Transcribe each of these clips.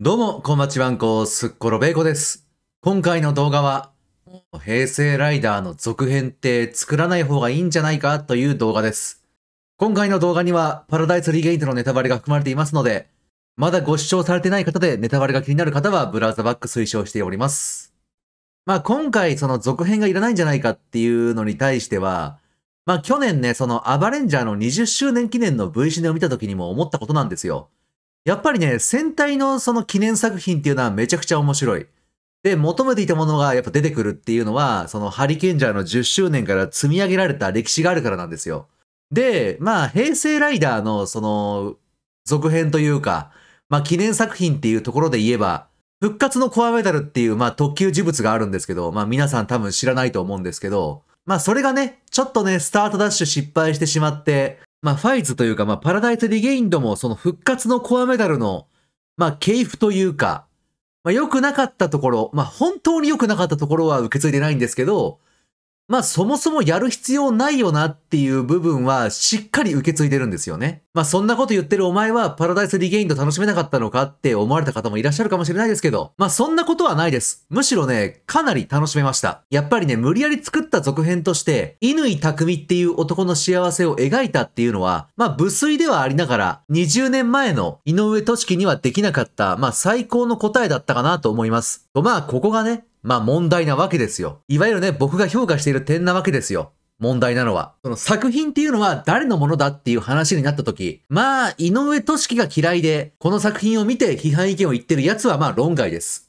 どうも、こんばちわんこ、すっころべいこです。今回の動画は、平成ライダーの続編って作らない方がいいんじゃないかという動画です。今回の動画には、パラダイスリゲイントのネタバレが含まれていますので、まだご視聴されてない方でネタバレが気になる方は、ブラウザバック推奨しております。まあ今回、その続編がいらないんじゃないかっていうのに対しては、まあ去年ね、そのアバレンジャーの20周年記念の V シネを見た時にも思ったことなんですよ。やっぱりね、戦隊のその記念作品っていうのはめちゃくちゃ面白い。で、求めていたものがやっぱ出てくるっていうのは、そのハリケンジャーの10周年から積み上げられた歴史があるからなんですよ。で、まあ、平成ライダーのその、続編というか、まあ、記念作品っていうところで言えば、復活のコアメダルっていう、まあ、特級事物があるんですけど、まあ、皆さん多分知らないと思うんですけど、まあ、それがね、ちょっとね、スタートダッシュ失敗してしまって、まあ、ファイズというか、まあ、パラダイスリゲインドも、その復活のコアメダルの、まあ、系譜というか、まあ、良くなかったところ、まあ、本当に良くなかったところは受け継いでないんですけど、まあそもそもやる必要ないよなっていう部分はしっかり受け継いでるんですよね。まあそんなこと言ってるお前はパラダイスリゲインと楽しめなかったのかって思われた方もいらっしゃるかもしれないですけど、まあそんなことはないです。むしろね、かなり楽しめました。やっぱりね、無理やり作った続編として、乾匠っていう男の幸せを描いたっていうのは、まあ無粋ではありながら、20年前の井上俊樹にはできなかった、まあ最高の答えだったかなと思います。とまあここがね、まあ問題なわけですよ。いわゆるね、僕が評価している点なわけですよ。問題なのは。その作品っていうのは誰のものだっていう話になった時、まあ、井上俊樹が嫌いで、この作品を見て批判意見を言ってる奴はまあ論外です。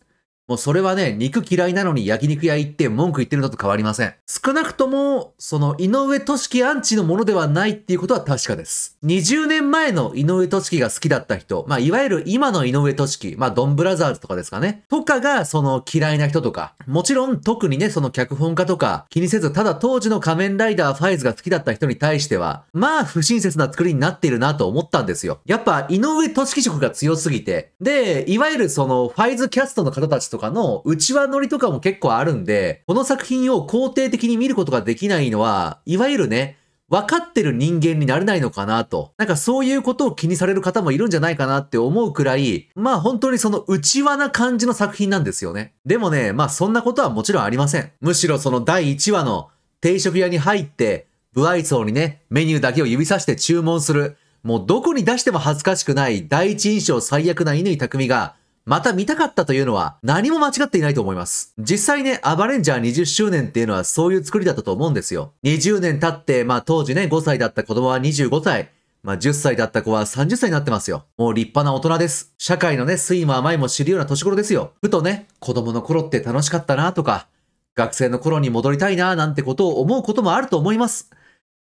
もうそれはね、肉嫌いなのに焼肉屋行って文句言ってるのと変わりません。少なくとも、その井上俊樹アンチのものではないっていうことは確かです。20年前の井上俊樹が好きだった人、まあいわゆる今の井上俊樹、まあドンブラザーズとかですかね、とかがその嫌いな人とか、もちろん特にね、その脚本家とか気にせず、ただ当時の仮面ライダーファイズが好きだった人に対しては、まあ不親切な作りになっているなと思ったんですよ。やっぱ井上俊樹色が強すぎて、で、いわゆるそのファイズキャストの方たちととかの内輪乗りとかも結構あるんで、この作品を肯定的に見ることができないのは、いわゆるね、分かってる人間になれないのかなと。なんかそういうことを気にされる方もいるんじゃないかなって思うくらい、まあ本当にその内輪な感じの作品なんですよね。でもね、まあそんなことはもちろんありません。むしろその第1話の定食屋に入って、不愛想にね、メニューだけを指さして注文する。もうどこに出しても恥ずかしくない第一印象最悪な犬匠が、また見たかったというのは何も間違っていないと思います。実際ね、アバレンジャー20周年っていうのはそういう作りだったと思うんですよ。20年経って、まあ当時ね、5歳だった子供は25歳。まあ、10歳だった子は30歳になってますよ。もう立派な大人です。社会のね、酸いも甘いも知るような年頃ですよ。ふとね、子供の頃って楽しかったなとか、学生の頃に戻りたいななんてことを思うこともあると思います。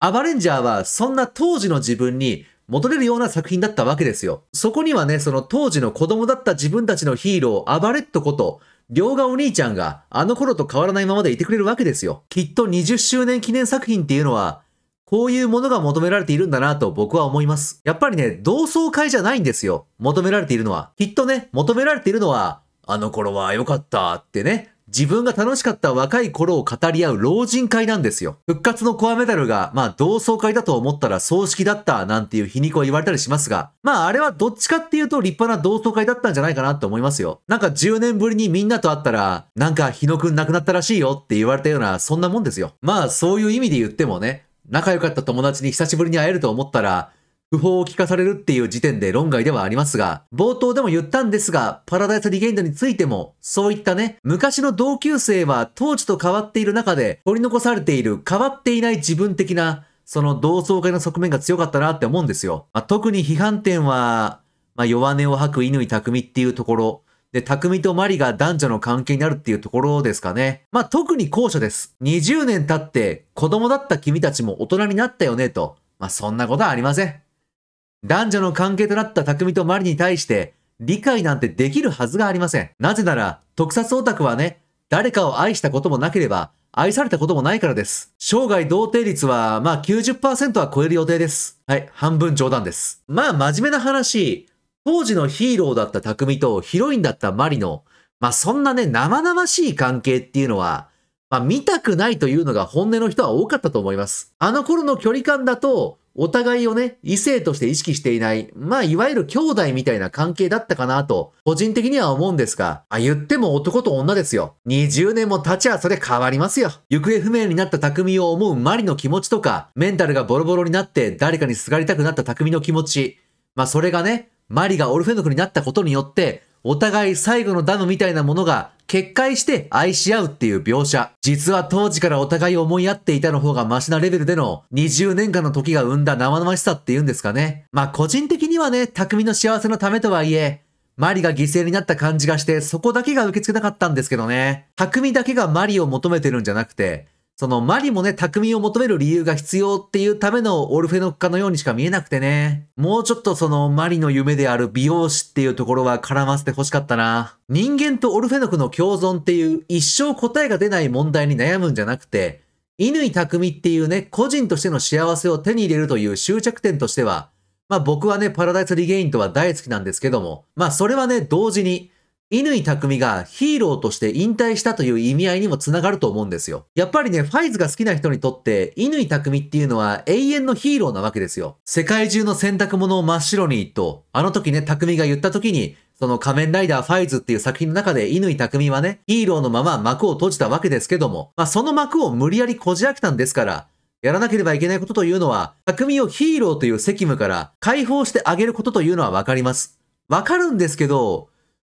アバレンジャーはそんな当時の自分に戻れるような作品だったわけですよ。そこにはね、その当時の子供だった自分たちのヒーロー、暴れっとこと、両がお兄ちゃんがあの頃と変わらないままでいてくれるわけですよ。きっと20周年記念作品っていうのは、こういうものが求められているんだなと僕は思います。やっぱりね、同窓会じゃないんですよ。求められているのは。きっとね、求められているのは、あの頃は良かったってね、自分が楽しかった若い頃を語り合う老人会なんですよ。復活のコアメダルが、まあ同窓会だと思ったら葬式だったなんていう皮肉を言われたりしますが、まああれはどっちかっていうと立派な同窓会だったんじゃないかなと思いますよ。なんか10年ぶりにみんなと会ったら、なんか日野くん亡くなったらしいよって言われたような、そんなもんですよ。まあそういう意味で言ってもね、仲良かった友達に久しぶりに会えると思ったら、不法を聞かされるっていう時点で論外ではありますが、冒頭でも言ったんですが、パラダイスリゲインドについても、そういったね、昔の同級生は当時と変わっている中で、取り残されている変わっていない自分的な、その同窓会の側面が強かったなって思うんですよ。まあ、特に批判点は、まあ、弱音を吐く犬匠っていうところ、で、匠とマリが男女の関係になるっていうところですかね。まあ、特に後者です。20年経って子供だった君たちも大人になったよねと。まあ、そんなことはありません。男女の関係となった匠とマリに対して理解なんてできるはずがありません。なぜなら、特撮オタクはね、誰かを愛したこともなければ、愛されたこともないからです。生涯同定率は、まあ90%は超える予定です。はい、半分冗談です。まあ真面目な話、当時のヒーローだった匠とヒロインだったマリの、まあそんなね、生々しい関係っていうのは、まあ見たくないというのが本音の人は多かったと思います。あの頃の距離感だと、お互いをね、異性として意識していない、まあ、いわゆる兄弟みたいな関係だったかなと、個人的には思うんですが、あ、言っても男と女ですよ。20年も経ちゃそれ変わりますよ。行方不明になった匠を思うマリの気持ちとか、メンタルがボロボロになって誰かにすがりたくなった匠の気持ち、まあ、それがね、マリがオルフェノクになったことによって、お互い最後のダムみたいなものが決壊して愛し合うっていう描写。実は当時からお互い思い合っていたの方がマシなレベルでの20年間の時が生んだ生々しさっていうんですかね。まあ個人的にはね、匠の幸せのためとはいえ、マリが犠牲になった感じがして、そこだけが受け付けなかったんですけどね。匠だけがマリを求めてるんじゃなくて、そのマリもね、匠を求める理由が必要っていうためのオルフェノ化のようにしか見えなくてね。もうちょっとそのマリの夢である美容師っていうところは絡ませて欲しかったな。人間とオルフェノクの共存っていう一生答えが出ない問題に悩むんじゃなくて、乾匠っていうね、個人としての幸せを手に入れるという執着点としては、まあ僕はね、パラダイスリゲインとは大好きなんですけども、まあそれはね、同時に、乾匠がヒーローとして引退したという意味合いにもつながると思うんですよ。やっぱりね、ファイズが好きな人にとって、乾匠っていうのは永遠のヒーローなわけですよ。世界中の洗濯物を真っ白にと、あの時ね、匠が言った時に、その仮面ライダーファイズっていう作品の中で乾匠はね、ヒーローのまま幕を閉じたわけですけども、まあ、その幕を無理やりこじ開けたんですから、やらなければいけないことというのは、匠をヒーローという責務から解放してあげることというのはわかります。わかるんですけど、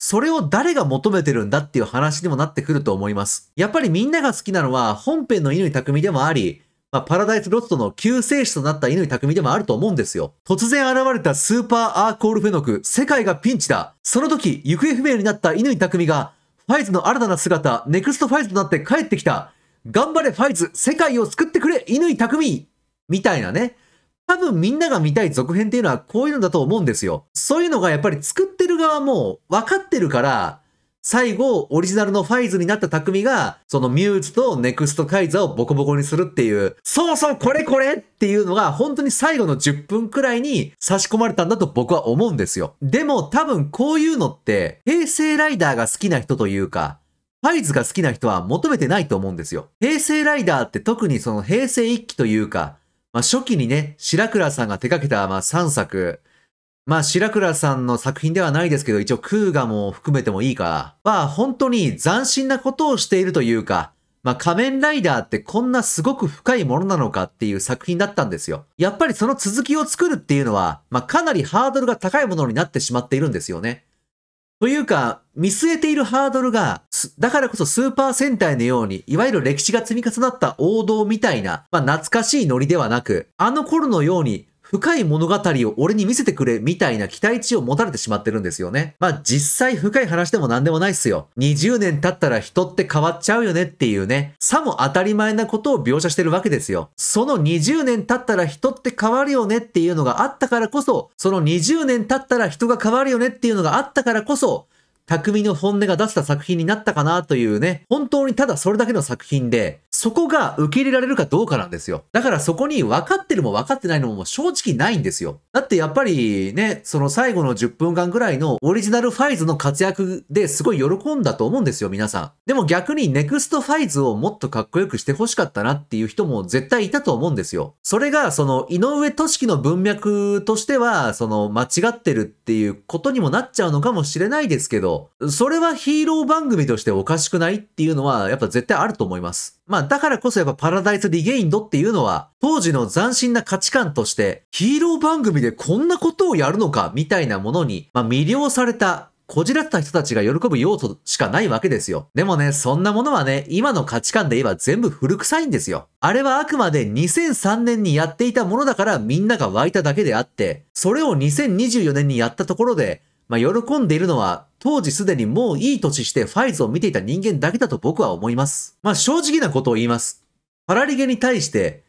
それを誰が求めてるんだっていう話にもなってくると思います。やっぱりみんなが好きなのは本編の乾匠でもあり、まあ、パラダイスロストの救世主となった犬匠でもあると思うんですよ。突然現れたスーパーアーコールフェノク、世界がピンチだ。その時、行方不明になった乾匠が、ファイズの新たな姿、ネクストファイズとなって帰ってきた。頑張れファイズ、世界を救ってくれ、乾匠みたいなね。多分みんなが見たい続編っていうのはこういうのだと思うんですよ。そういうのがやっぱり作っる側も分かってるから、最後、オリジナルのファイズになった匠が、そのミューズとネクストカイザーをボコボコにするっていう、そうそう、これこれっていうのが、本当に最後の10分くらいに差し込まれたんだと僕は思うんですよ。でも多分こういうのって、平成ライダーが好きな人というか、ファイズが好きな人は求めてないと思うんですよ。平成ライダーって特にその平成一期というか、まあ初期にね、白倉さんが手掛けたまあ3作、まあ、白倉さんの作品ではないですけど、一応空ガも含めてもいいかまあ、本当に斬新なことをしているというか、まあ、仮面ライダーってこんなすごく深いものなのかっていう作品だったんですよ。やっぱりその続きを作るっていうのは、まあ、かなりハードルが高いものになってしまっているんですよね。というか、見据えているハードルが、だからこそスーパー戦隊のように、いわゆる歴史が積み重なった王道みたいな、まあ懐かしいノリではなく、あの頃のように深い物語を俺に見せてくれみたいな期待値を持たれてしまってるんですよね。まあ実際深い話でも何でもないっすよ。20年経ったら人って変わっちゃうよねっていうね、さも当たり前なことを描写してるわけですよ。その20年経ったら人って変わるよねっていうのがあったからこそ、その20年経ったら人が変わるよねっていうのがあったからこそ、匠の本音が出せた作品になったかなというね、本当にただそれだけの作品で、そこが受け入れられるかどうかなんですよ。だからそこに分かってるも分かってないのも正直ないんですよ。だってやっぱりね、その最後の10分間ぐらいのオリジナルファイズの活躍ですごい喜んだと思うんですよ、皆さん。でも逆にネクストファイズをもっとかっこよくして欲しかったなっていう人も絶対いたと思うんですよ。それがその井上俊樹の文脈としては、その間違ってるっていうことにもなっちゃうのかもしれないですけど、それはヒーロー番組としておかしくないっていうのはやっぱ絶対あると思います。まあだからこそやっぱパラダイスリゲインドっていうのは当時の斬新な価値観としてヒーロー番組でこんなことをやるのかみたいなものに、まあ、魅了されたこじらった人たちが喜ぶ要素しかないわけですよ。でもね、そんなものはね、今の価値観で言えば全部古臭いんですよ。あれはあくまで2003年にやっていたものだからみんなが湧いただけであって、それを2024年にやったところで、まあ、喜んでいるのは、当時すでにもういい年してファイズを見ていた人間だけだと僕は思います。まあ、正直なことを言います。パラリゲに対して、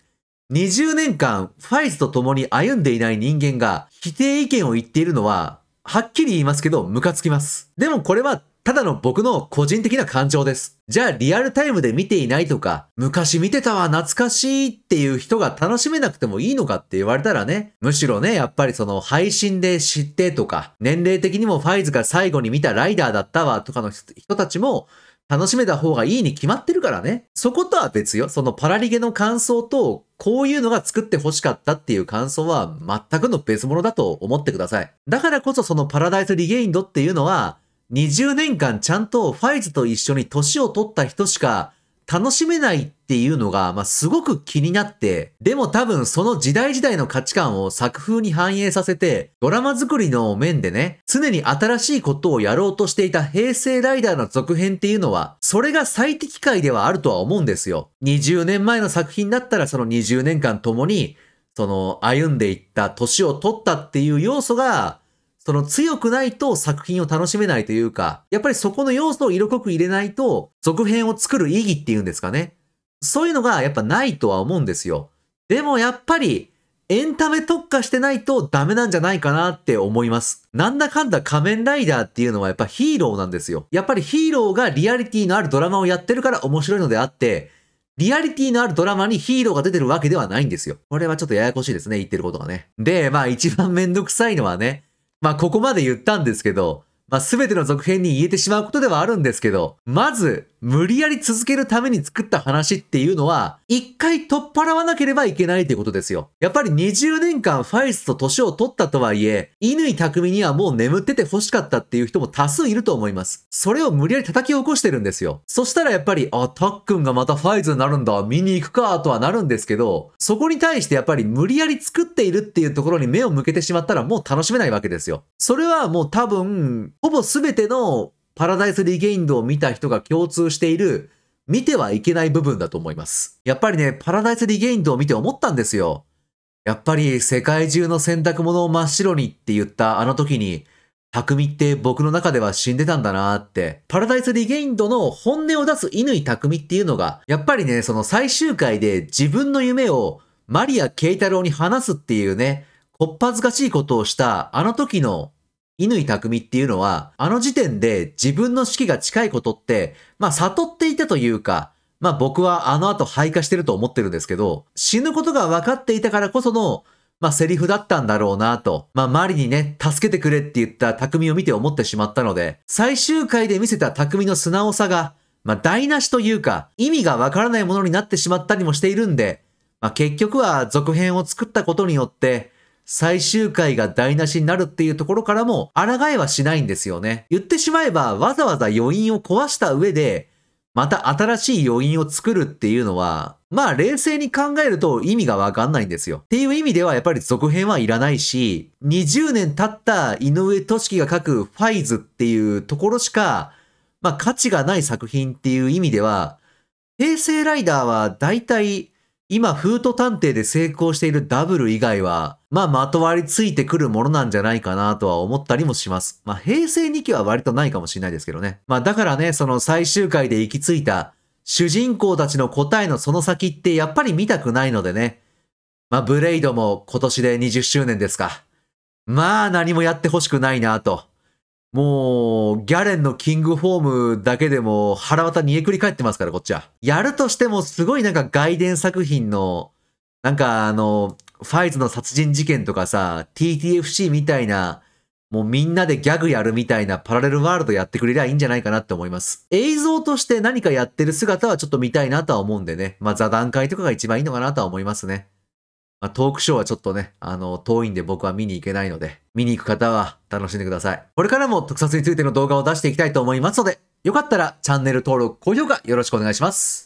20年間ファイズと共に歩んでいない人間が否定意見を言っているのは、はっきり言いますけど、ムカつきます。でもこれはただの僕の個人的な感情です。じゃあリアルタイムで見ていないとか、昔見てたわ、懐かしいっていう人が楽しめなくてもいいのかって言われたらね、むしろね、やっぱりその配信で知ってとか、年齢的にもファイズが最後に見たライダーだったわとかの人たちも、楽しめた方がいいに決まってるからね。そことは別よ。そのパラリゲの感想と、こういうのが作って欲しかったっていう感想は全くの別物だと思ってください。だからこそそのパラダイスリゲインドっていうのは、20年間ちゃんとファイズと一緒に年を取った人しか楽しめないっていうのが、まあ、すごく気になって、でも多分その時代時代の価値観を作風に反映させて、ドラマ作りの面でね、常に新しいことをやろうとしていた平成ライダーの続編っていうのは、それが最適解ではあるとは思うんですよ。20年前の作品だったらその20年間共に、その歩んでいった年を取ったっていう要素が、その強くないと作品を楽しめないというか、やっぱりそこの要素を色濃く入れないと、続編を作る意義っていうんですかね。そういうのがやっぱないとは思うんですよ。でもやっぱり、エンタメ特化してないとダメなんじゃないかなって思います。なんだかんだ仮面ライダーっていうのはやっぱヒーローなんですよ。やっぱりヒーローがリアリティのあるドラマをやってるから面白いのであって、リアリティのあるドラマにヒーローが出てるわけではないんですよ。これはちょっとややこしいですね、言ってることがね。で、まあ一番めんどくさいのはね、まあ、ここまで言ったんですけど、まあ、すべての続編に言えてしまうことではあるんですけど、まず、無理やり続けるために作った話っていうのは、一回取っ払わなければいけないっいうことですよ。やっぱり20年間ファイスと年を取ったとはいえ、乾匠にはもう眠ってて欲しかったっていう人も多数いると思います。それを無理やり叩き起こしてるんですよ。そしたらやっぱり、あ、たっくんがまたファイズになるんだ、見に行くか、とはなるんですけど、そこに対してやっぱり無理やり作っているっていうところに目を向けてしまったらもう楽しめないわけですよ。それはもう多分、ほぼ全てのパラダイスリゲインドを見た人が共通している、見てはいけない部分だと思います。やっぱりね、パラダイスリゲインドを見て思ったんですよ。やっぱり世界中の洗濯物を真っ白にって言ったあの時に、匠って僕の中では死んでたんだなーって。パラダイスリゲインドの本音を出す乾匠っていうのが、やっぱりね、その最終回で自分の夢をマリア・ケイタロウに話すっていうね、こっぱずかしいことをしたあの時の乾匠っていうのは、あの時点で自分の死期が近いことって、まあ悟っていたというか、まあ僕はあの後廃化してると思ってるんですけど、死ぬことが分かっていたからこその、まあセリフだったんだろうなと。まあ周りにね、助けてくれって言った匠を見て思ってしまったので、最終回で見せた匠の素直さが、まあ台無しというか、意味がわからないものになってしまったりもしているんで、まあ結局は続編を作ったことによって、最終回が台無しになるっていうところからも、抗いはしないんですよね。言ってしまえば、わざわざ余韻を壊した上で、また新しい余韻を作るっていうのは、まあ冷静に考えると意味がわかんないんですよ。っていう意味ではやっぱり続編はいらないし、20年経った井上俊樹が書くファイズっていうところしか、まあ価値がない作品っていう意味では、平成ライダーは大体今、フート探偵で成功しているダブル以外は、まあ、まとわりついてくるものなんじゃないかなとは思ったりもします。まあ、平成2期は割とないかもしれないですけどね。まあ、だからね、その最終回で行き着いた、主人公たちの答えのその先ってやっぱり見たくないのでね。まあ、ブレイドも今年で20周年ですか。まあ、何もやってほしくないなと。もう、ギャレンのキングフォームだけでも腹渡煮えくり返ってますから、こっちは。やるとしてもすごいなんか外伝作品の、なんかあの、ファイズの殺人事件とかさ、TTFC みたいな、もうみんなでギャグやるみたいなパラレルワールドやってくれりゃいいんじゃないかなって思います。映像として何かやってる姿はちょっと見たいなとは思うんでね。まあ座談会とかが一番いいのかなとは思いますね。まあ、トークショーはちょっとね、あの、遠いんで僕は見に行けないので、見に行く方は楽しんでください。これからも特撮についての動画を出していきたいと思いますので、よかったらチャンネル登録、高評価よろしくお願いします。